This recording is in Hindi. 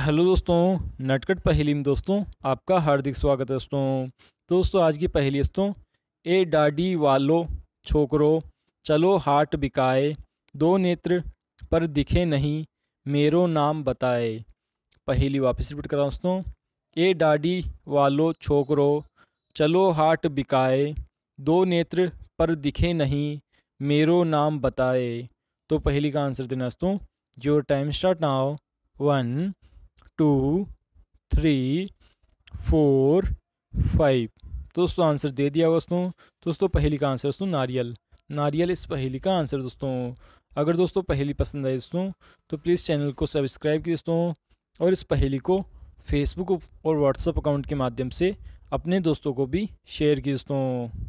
हेलो दोस्तों नटकट पहेली में दोस्तों आपका हार्दिक स्वागत है दोस्तों दोस्तों आज की पहेली दोस्तों ए डाडी वालो छोकरो चलो हाट बिकाए दो नेत्र पर दिखे नहीं मेरो नाम बताए पहेली वापस रिपीट हूँ दोस्तों ए डाडी वालो छोकरो चलो हाट बिकाए दो नेत्र पर दिखे नहीं मेरो नाम बताए तो पहली का आंसर देना दोस्तों your time start now one two three four five दोस्तों आंसर दे दिया दोस्तों दोस्तों पहली का आंसर दोस्तों नारियल नारियल इस पहली का आंसर दोस्तों अगर दोस्तों पहली पसंद आई दोस्तों तो प्लीज़ चैनल को सब्सक्राइब की दोस्तों और इस पहली को फेसबुक और व्हाट्सएप अकाउंट के माध्यम से अपने दोस्तों को भी शेयर की दोस्तों